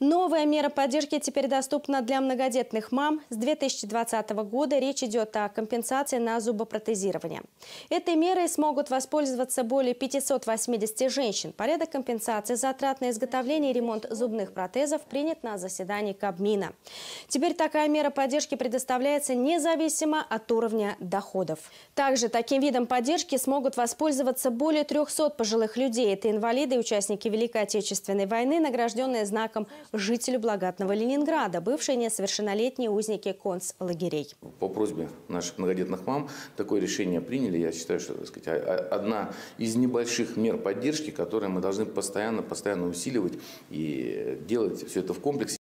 Новая мера поддержки теперь доступна для многодетных мам. С 2020 года речь идет о компенсации на зубопротезирование. Этой мерой смогут воспользоваться более 580 женщин. Порядок компенсации затрат на изготовление и ремонт зубных протезов принят на заседании Кабмина. Теперь такая мера поддержки предоставляется независимо от уровня доходов. Также таким видом поддержки смогут воспользоваться более 300 пожилых людей. Это инвалиды и участники Великой Отечественной войны, награжденные знаком жителю благодатного Ленинграда, бывшие несовершеннолетние узники концлагерей. По просьбе наших многодетных мам такое решение приняли. Я считаю, что так сказать, одна из небольших мер поддержки, которые мы должны постоянно, постоянно усиливать и делать все это в комплексе.